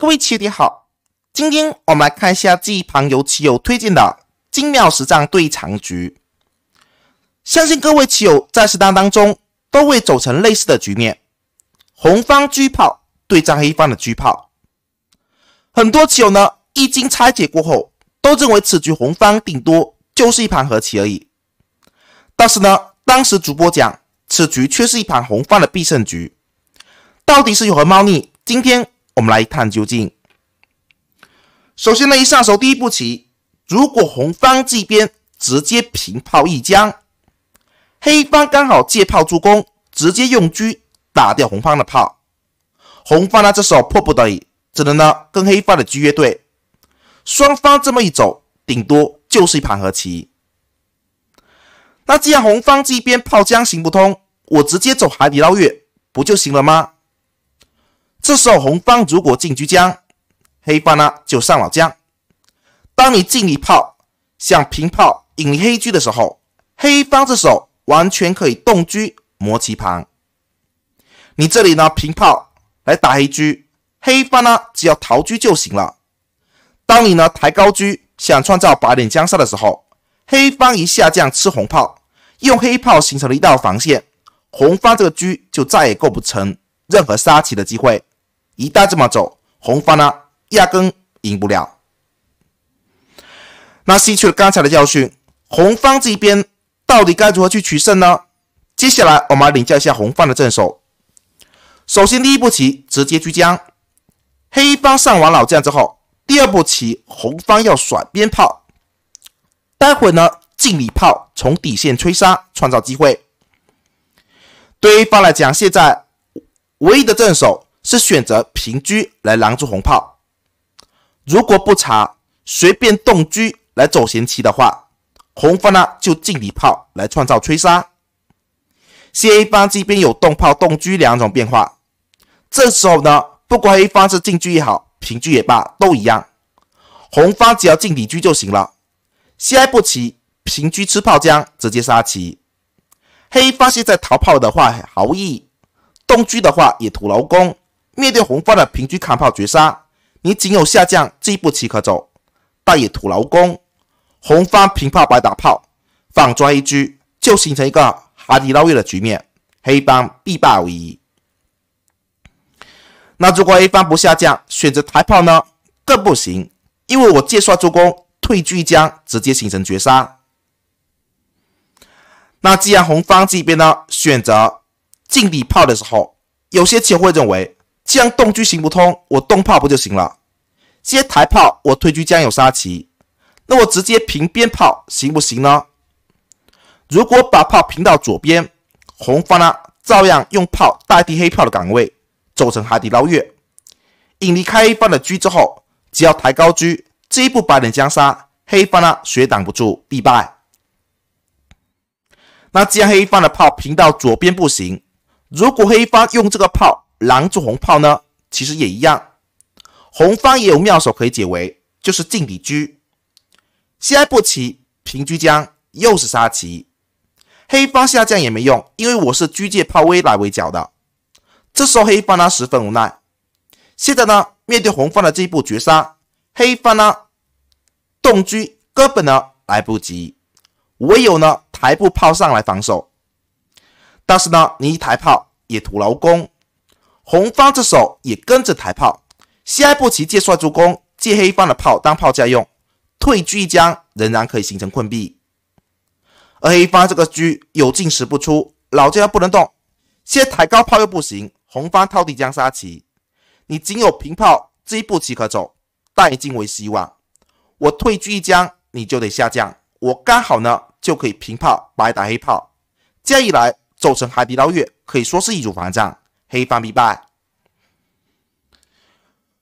各位棋友，你好！今天我们来看一下这一盘由棋友推荐的精妙实战对长局。相信各位棋友在实战当中都会走成类似的局面：红方车炮对战黑方的车炮。很多棋友呢，一经拆解过后，都认为此局红方顶多就是一盘和棋而已。但是呢，当时主播讲，此局却是一盘红方的必胜局。到底是有何猫腻？今天。我们来一探究竟。首先呢，一上手第一步棋，如果红方这边直接平炮一将，黑方刚好借炮助攻，直接用车打掉红方的炮。红方呢，这时候迫不得已只能呢跟黑方的车约对。双方这么一走，顶多就是一盘和棋。那既然红方这边炮将行不通，我直接走海底捞月不就行了吗？这时候红方如果进居将，黑方呢就上老将。当你进一炮，想平炮引黑车的时候，黑方这手完全可以动车磨棋盘。你这里呢平炮来打黑车，黑方呢只要逃车就行了。当你呢抬高车想创造白点江山的时候，黑方一下将吃红炮，用黑炮形成了一道防线，红方这个车就再也构不成任何杀棋的机会。一旦这么走，红方呢压根赢不了。那吸取了刚才的教训，红方这一边到底该如何去取胜呢？接下来我们来领教一下红方的阵手。首先第一步棋直接居将，黑方上完老将之后，第二步棋红方要甩鞭炮，待会呢敬礼炮从底线吹杀，创造机会。对方来讲，现在唯一的正手是选择平车来拦住红炮，如果不查，随便动车来走闲棋的话，红方呢就进底炮来创造摧杀。CA 方这边有动炮、动车两种变化，这时候呢，不管黑方是进车也好，平车也罢，都一样，红方只要进底车就行了。下一步棋平车吃炮将，直接杀棋。黑方现在逃跑的话毫无意义，动车的话也徒劳功。面对红方的平车扛炮绝杀，你仅有下降这一步棋可走，但也徒劳功。红方平炮白打炮，反抓一车，就形成一个海底捞月的局面，黑方必败无疑。那如果黑方不下降，选择抬炮呢？更不行，因为我借帅助攻，退狙将直接形成绝杀。那既然红方这边呢选择进底炮的时候，有些棋会认为。既然动车行不通，我动炮不就行了？接抬炮，我退车将有杀棋。那我直接平边炮行不行呢？如果把炮平到左边，红方呢照样用炮代替黑炮的岗位，走成海底捞月。引离开方的车之后，只要抬高车，这一步白脸将杀，黑方呢也挡不住，必败。那既然黑方的炮平到左边不行，如果黑方用这个炮。拦住红炮呢，其实也一样，红方也有妙手可以解围，就是进底车，一不棋平车将，又是杀棋。黑方下将也没用，因为我是车借炮威来围剿的。这时候黑方呢十分无奈，现在呢面对红方的这一步绝杀，黑方呢动车根本呢来不及，唯有呢抬步炮上来防守。但是呢你一抬炮也徒劳功。红方这手也跟着抬炮，下一步棋借帅助攻，借黑方的炮当炮架用，退居一将仍然可以形成困壁。而黑方这个车有进十不出，老将不能动，先抬高炮又不行，红方掏地将杀棋，你仅有平炮，这一步棋可走，已经为希望。我退居一将，你就得下降，我刚好呢就可以平炮白打黑炮，这样一来走成海底捞月，可以说是一种反战。黑方必败，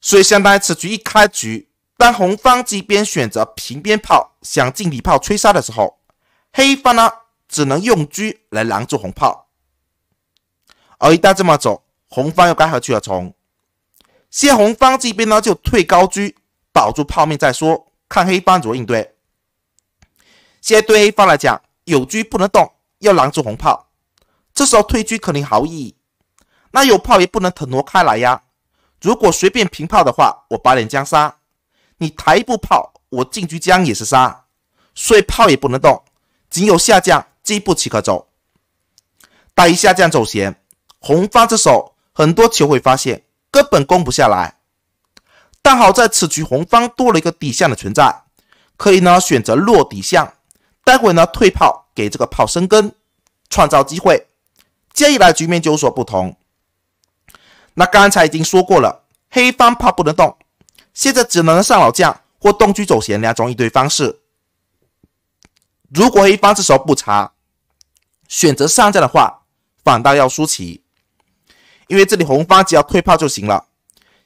所以相当于此局一开局，当红方这边选择平边炮，想进底炮吹杀的时候，黑方呢只能用车来拦住红炮。而一旦这么走，红方又该何去何从？先红方这边呢就退高车，保住炮面再说，看黑方怎么应对。现在对黑方来讲，有车不能动，要拦住红炮，这时候退车可能毫无意义。那有炮也不能腾挪开来呀！如果随便平炮的话，我把脸将杀你抬一步炮，我进局将也是杀，所以炮也不能动，仅有下将一步棋可走。待下将走前，红方之手很多球会发现根本攻不下来，但好在此局红方多了一个底象的存在，可以呢选择落底象，待会呢退炮给这个炮生根，创造机会，这样一来局面就有所不同。那刚才已经说过了，黑方炮不能动，现在只能上老将或动车走闲两种应对方式。如果黑方这时候不查，选择上将的话，反倒要输棋，因为这里红方只要退炮就行了。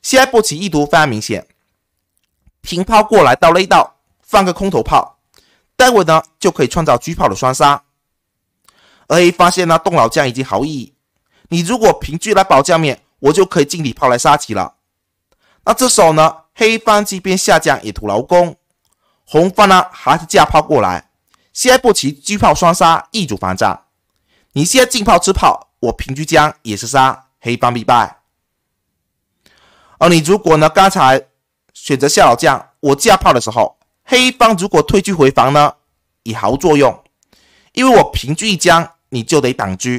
现在步棋意图非常明显，平炮过来到肋道，放个空头炮，待会呢就可以创造车炮的双杀。而黑方发现呢，动老将已经毫无意义，你如果平车来保将面。我就可以进底炮来杀棋了。那这时候呢，黑方这边下将也徒劳工，红方呢还是架炮过来，下一步棋车炮双杀，易主防战。你现在进炮吃炮，我平车将也是杀，黑方必败。而你如果呢刚才选择下老将，我架炮的时候，黑方如果退车回防呢，也毫无作用，因为我平车一将，你就得挡车，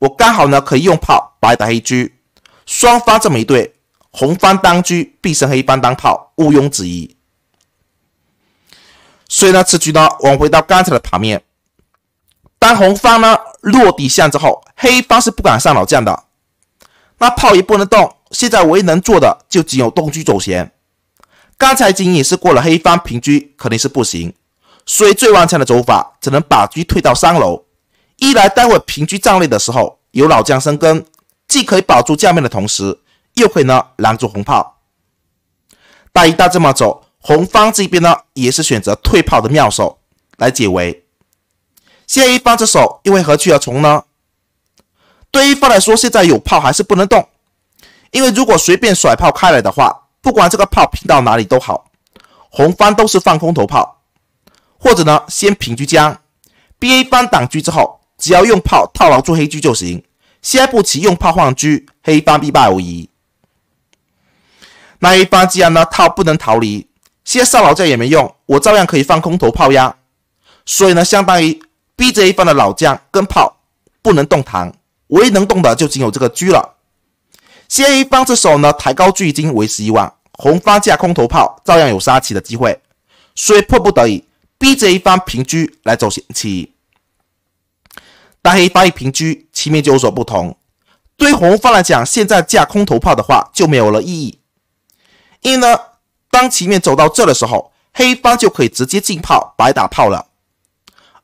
我刚好呢可以用炮白打黑车。双方这么一对，红方当车必胜，黑方当炮毋庸置疑。所以呢，此局呢，我们回到刚才的盘面，当红方呢落底象之后，黑方是不敢上老将的，那炮也不能动。现在唯一能做的就只有动车走斜。刚才仅仅是过了黑方平车，肯定是不行。所以最顽强的走法，只能把车退到三楼，一来待会平车站位的时候有老将生根。既可以保住将面的同时，又可以呢拦住红炮。大一大这么走，红方这边呢也是选择退炮的妙手来解围。在一方这手又为何去而从呢？对方来说，现在有炮还是不能动，因为如果随便甩炮开来的话，不管这个炮平到哪里都好，红方都是放空头炮，或者呢先平车将，BA 方挡车之后，只要用炮套牢住黑车就行。一步棋用炮换车，黑方必败无疑。那一方既然呢，套不能逃离，先上老将也没用，我照样可以放空头炮呀。所以呢，相当于逼着一方的老将跟炮不能动弹，唯一能动的就仅有这个车了。先一方这手呢，抬高巨金为时已晚，红方架空头炮照样有杀棋的机会，所以迫不得已逼着一方平车来走险棋。大黑方一平车。棋面就有所不同。对红方来讲，现在架空头炮的话就没有了意义，因为当棋面走到这的时候，黑方就可以直接进炮白打炮了。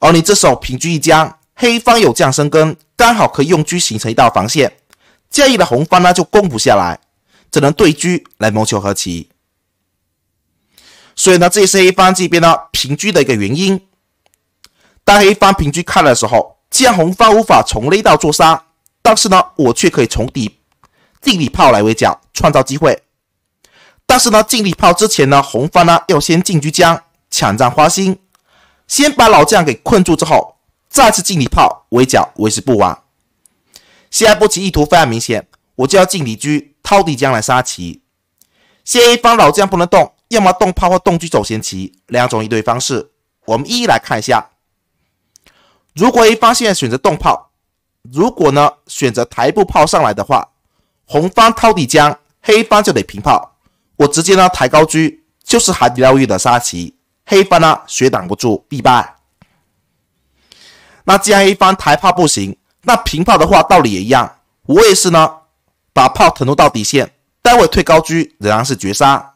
而你这时候平车一将，黑方有将生根，刚好可以用车形成一道防线，建议的红方呢就攻不下来，只能对车来谋求和棋。所以呢，这也是黑方这边呢平车的一个原因。当黑方平车看的时候。既然红方无法从肋道做杀，但是呢，我却可以从底进底炮来围剿，创造机会。但是呢，进底炮之前呢，红方呢要先进居将，抢占花心，先把老将给困住之后，再次进底炮围剿，为时不晚。现在步棋意图非常明显，我就要进里居掏底将来杀棋。现一方老将不能动，要么动炮或动车走闲棋，两种应对方式，我们一一来看一下。如果一方现在选择动炮，如果呢选择抬步炮上来的话，红方掏底将，黑方就得平炮。我直接呢抬高车，就是海底捞月的杀棋，黑方呢血挡不住，必败。那既然黑方抬炮不行，那平炮的话道理也一样，我也是呢，把炮腾挪到底线，待会退高车仍然是绝杀。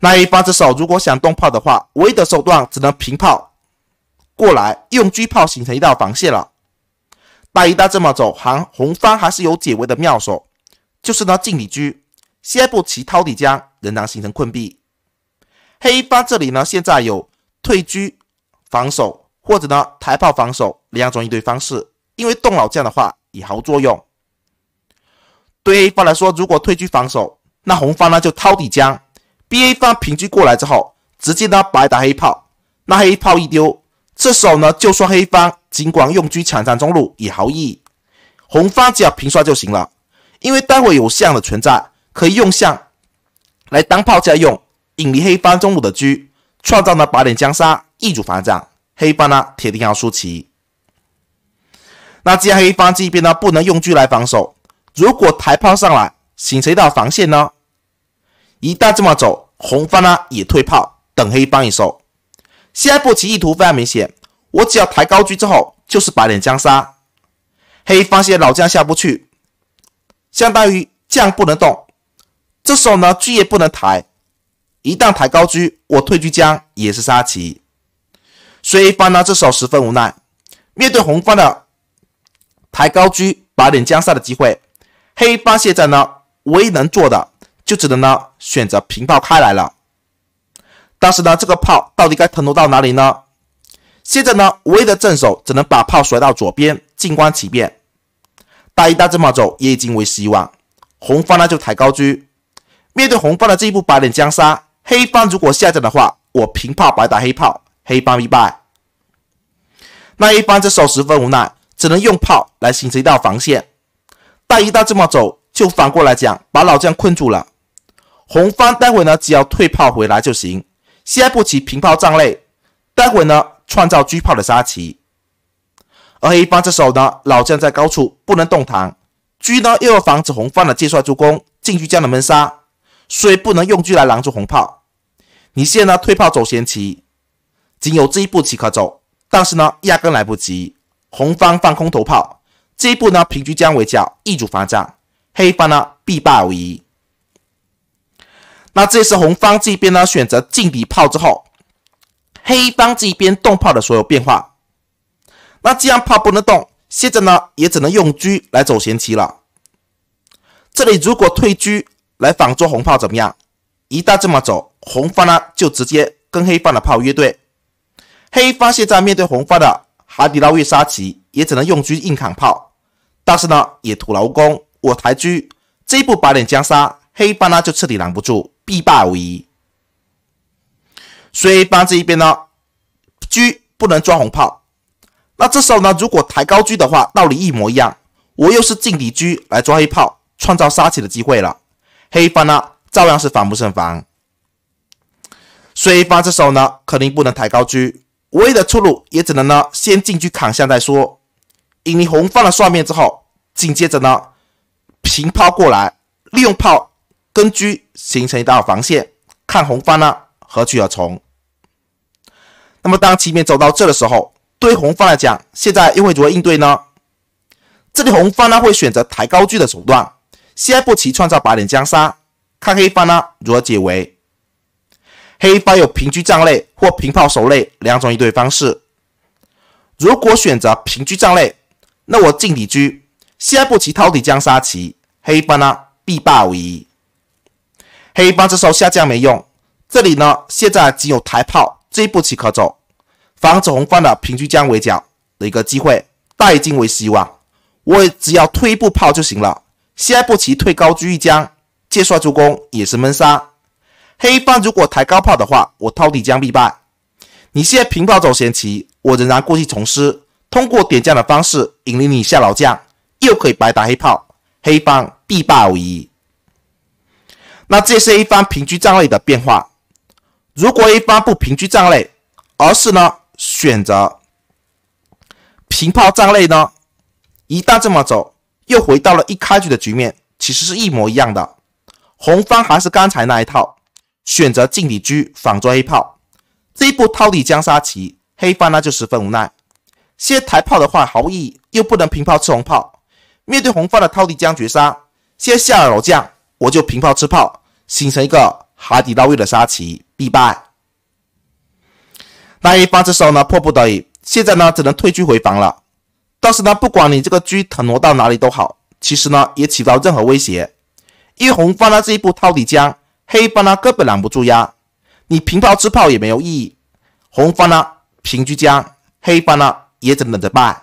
那一方至手如果想动炮的话，唯一的手段只能平炮。过来用狙炮形成一道防线了。大一大这么走，韩红方还是有解围的妙手，就是呢进里狙，下一步棋掏底将，仍然形成困壁。黑方这里呢，现在有退车防守，或者呢抬炮防守两种应对方式。因为动老将的话，也毫无作用。对 A 方来说，如果退车防守，那红方呢就掏底将。B A 方平车过来之后，直接呢白打黑炮，那黑炮一丢。这时候呢，就算黑方尽管用车抢占中路也毫无意义，红方只要平刷就行了，因为待会有象的存在，可以用象来当炮架用，引离黑方中路的车，创造呢八点江山，易主反掌。黑方呢铁定要输棋。那既然黑方这边呢不能用车来防守，如果抬炮上来形成一道防线呢，一旦这么走，红方呢也退炮，等黑方一手。下一步棋意图非常明显，我只要抬高车之后，就是白脸将杀。黑方现在老将下不去，相当于将不能动。这时候呢，车也不能抬，一旦抬高车，我退车将也是杀棋。所以方呢，这时候十分无奈，面对红方的抬高车、白脸将杀的机会，黑方现在呢，唯一能做的就只能呢，选择平炮开来了。但是呢，这个炮到底该腾挪到哪里呢？现在呢，无一的正手只能把炮甩到左边，静观其变。大一大这么走也已经为希望。红方呢就抬高车，面对红方的这一步白脸将杀，黑方如果下将的话，我平炮白打黑炮，黑方必败。那一方这手十分无奈，只能用炮来形成一道防线。大一大这么走，就反过来讲，把老将困住了。红方待会呢，只要退炮回来就行。先步棋平炮占肋，待会呢创造车炮的杀棋。而黑方这时候呢，老将在高处不能动弹，车呢又要防止红方的借帅助攻，进车将的闷杀，所以不能用车来拦住红炮。你现在呢退炮走闲棋，仅有这一步棋可走，但是呢压根来不及。红方放空头炮，这一步呢平车将围剿，易主防将，黑方呢必败无疑。那这是红方这边呢选择进底炮之后，黑方这边动炮的所有变化。那既然炮不能动，现在呢也只能用车来走闲棋了。这里如果退车来反捉红炮怎么样？一旦这么走，红方呢就直接跟黑方的炮约对。黑方现在面对红方的海底捞月杀棋，也只能用车硬扛炮，但是呢也徒劳无功。我抬车这一步把脸将杀，黑方呢就彻底拦不住。必败无疑。所以方这一边呢，车不能抓红炮。那这时候呢，如果抬高车的话，道理一模一样。我又是进敌车来抓黑炮，创造杀棋的机会了。黑方呢，照样是防不胜防。所以方这手呢，肯定不能抬高车，唯一的出路也只能呢，先进车砍下再说。引敌红方的算面之后，紧接着呢，平炮过来，利用炮。跟车形成一道防线，看红方呢何去何从。那么当棋面走到这的时候，对红方来讲，现在又会如何应对呢？这里红方呢会选择抬高车的手段，下一步棋创造白脸将杀，看黑方呢如何解围。黑方有平车战肋或平炮守肋两种应对方式。如果选择平车战肋，那我进底车，下一步棋掏底将杀棋，黑方呢必败无疑。黑方这时候下降没用，这里呢现在只有抬炮，这步棋可走，防止红方的平车将围剿的一个机会，带进为希望。我也只要退一步炮就行了，下一步棋退高车一将，借帅助攻也是闷杀。黑方如果抬高炮的话，我掏底将必败。你现在平炮走闲棋，我仍然故技重施，通过点将的方式引领你下老将，又可以白打黑炮，黑方必败无疑。那这是一方平车战位的变化，如果一方不平车战位，而是呢选择平炮战位呢，一旦这么走，又回到了一开局的局面，其实是一模一样的。红方还是刚才那一套，选择进底车反捉黑炮，这一步套底将杀棋，黑方呢就十分无奈。先抬炮的话毫无意义，又不能平炮吃红炮。面对红方的套底将绝杀，先下了老将，我就平炮吃炮。形成一个海底捞月的杀棋必败。那一方这时候呢，迫不得已，现在呢，只能退居回防了。但是呢，不管你这个车腾挪到哪里都好，其实呢，也起不到任何威胁。因为红方呢，这一步掏底将，黑方呢根本拦不住呀。你平炮吃炮也没有意义。红方呢平车将，黑方呢也只能等着败。